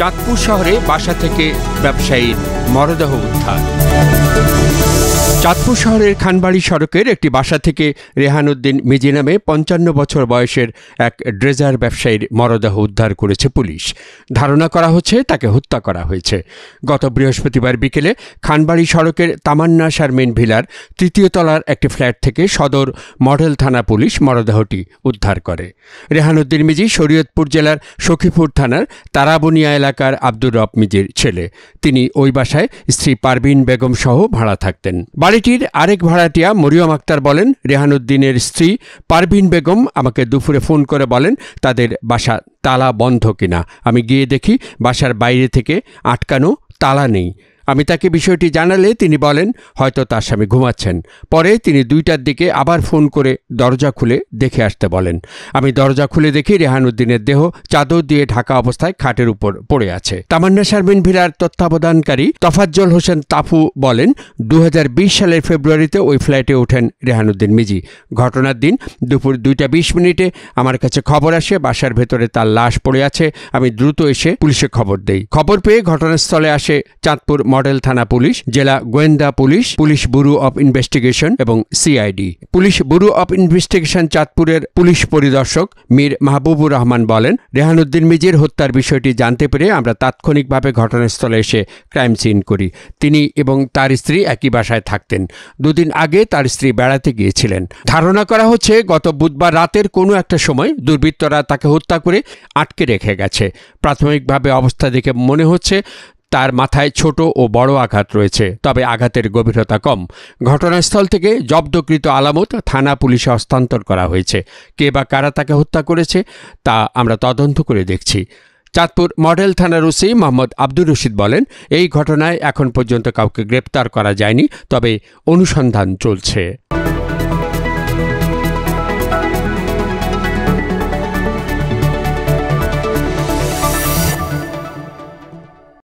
চাঁদপুর শহরে বাসা থেকে ব্যবসায়ীর মরদেহ উদ্ধার চাঁদপুর শহরের খানবাড়ি সড়কের একটি বাসা থেকে রেহান উদ্দিন মিজি নামে পঞ্চান্ন বছর বয়সের এক ড্রেজার ব্যবসায়ীর মরদেহ উদ্ধার করেছে পুলিশ ধারণা করা হচ্ছে তাকে হত্যা করা হয়েছে গত বৃহস্পতিবার বিকেলে খানবাড়ি সড়কের তামান্না শারমিন ভিলার তৃতীয় তলার একটি ফ্ল্যাট থেকে সদর মডেল থানা পুলিশ মরদেহটি উদ্ধার করে রেহান উদ্দিন মিজি শরীয়তপুর জেলার সখীপুর থানার তারাবনিয়া এলাকার আব্দুর রব মিজির ছেলে তিনি ওই বাসায় স্ত্রী পারবিন বেগম সহ ভাড়া থাকতেন বাড়িটির আরেক ভাড়াটিয়া মরিয়ম আক্তার বলেন রেহানুদ্দিনের স্ত্রী পারভিন বেগম আমাকে দুপুরে ফোন করে বলেন তাদের বাসা তালা বন্ধ কিনা আমি গিয়ে দেখি বাসার বাইরে থেকে আটকানো তালা নেই আমি তাকে বিষয়টি জানালে তিনি বলেন হয়তো তার স্বামী ঘুমাচ্ছেন পরে তিনি দুইটার দিকে আবার ফোন করে দরজা খুলে দেখে আসতে বলেন আমি দরজা খুলে দেখি রেহানুদ্দিনের দেহ চাদর দিয়ে ঢাকা অবস্থায় খাটের উপর পড়ে আছে তামান্না শারমিন ভিলার তত্ত্বাবধানকারী তফাজ্জল হোসেন তাফু বলেন দু সালের ফেব্রুয়ারিতে ওই ফ্ল্যাটে ওঠেন রেহানুদ্দিন মিজি ঘটনার দিন দুপুর দুইটা বিশ মিনিটে আমার কাছে খবর আসে বাসার ভেতরে তার লাশ পড়ে আছে আমি দ্রুত এসে পুলিশে খবর দেই খবর পেয়ে ঘটনাস্থলে আসে চাঁদপুর মডেল থানা পুলিশ জেলা গোয়েন্দা police police bureau of investigation এবং CID police bureau of investigation চাঁদপুরের পুলিশ পরিদর্শক মীর মাহবুবুর রহমান বলেন রেহানুদ্দিন মিজির হত্যার বিষয়টি জানতে পেরে আমরা তাৎক্ষণিকভাবে ঘটনাস্থলে এসে ক্রাইম সিন করি তিনি এবং তার স্ত্রী একই বাসায় থাকতেন দুদিন আগে তার স্ত্রী বেড়াতে গিয়েছিলেন ধারণা করা হচ্ছে গত বুধবার রাতের কোনো একটা সময় দুর্বৃত্তরা তাকে হত্যা করে আটকে রেখে গেছে প্রাথমিকভাবে অবস্থা দেখে মনে হচ্ছে তার মাথায় ছোট ও বড় আঘাত রয়েছে তবে আঘাতের গভীরতা কম ঘটনাস্থল থেকে জব্দকৃত আলামত থানা পুলিশে হস্তান্তর করা হয়েছে কে বা কারা তাকে হত্যা করেছে তা আমরা তদন্ত করে দেখছি চাঁদপুর মডেল থানার ওসি মোহাম্মদ আব্দুর রশিদ বলেন এই ঘটনায় এখন পর্যন্ত কাউকে গ্রেপ্তার করা যায়নি তবে অনুসন্ধান চলছে